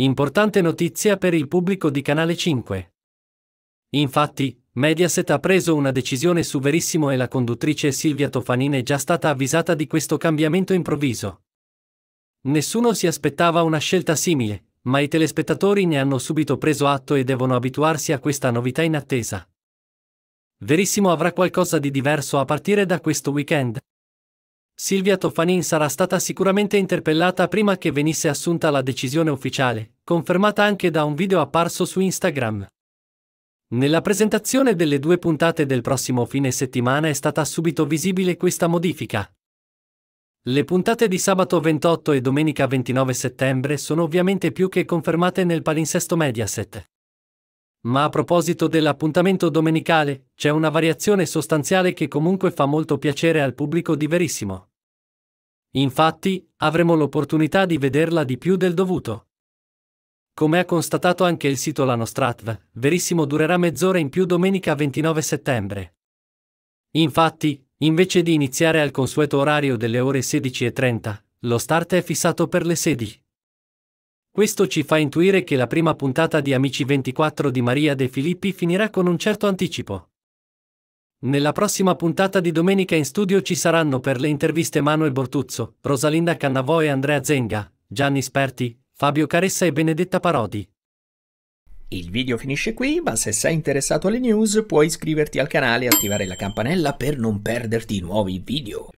Importante notizia per il pubblico di Canale 5. Infatti, Mediaset ha preso una decisione su Verissimo e la conduttrice Silvia Tofanin è già stata avvisata di questo cambiamento improvviso. Nessuno si aspettava una scelta simile, ma i telespettatori ne hanno subito preso atto e devono abituarsi a questa novità in attesa. Verissimo avrà qualcosa di diverso a partire da questo weekend, Silvia Toffanin sarà stata sicuramente interpellata prima che venisse assunta la decisione ufficiale, confermata anche da un video apparso su Instagram. Nella presentazione delle due puntate del prossimo fine settimana è stata subito visibile questa modifica. Le puntate di sabato 28 e domenica 29 settembre sono ovviamente più che confermate nel palinsesto Mediaset. Ma a proposito dell'appuntamento domenicale, c'è una variazione sostanziale che comunque fa molto piacere al pubblico di Verissimo. Infatti, avremo l'opportunità di vederla di più del dovuto. Come ha constatato anche il sito Lanostratv, Verissimo durerà mezz'ora in più domenica 29 settembre. Infatti, invece di iniziare al consueto orario delle ore 16.30, lo start è fissato per le 16. Questo ci fa intuire che la prima puntata di Amici 24 di Maria De Filippi finirà con un certo anticipo. Nella prossima puntata di domenica in studio ci saranno per le interviste Manuel Bortuzzo, Rosalinda Cannavò e Andrea Zenga, Gianni Sperti, Fabio Caressa e Benedetta Parodi. Il video finisce qui, ma se sei interessato alle news puoi iscriverti al canale e attivare la campanella per non perderti i nuovi video.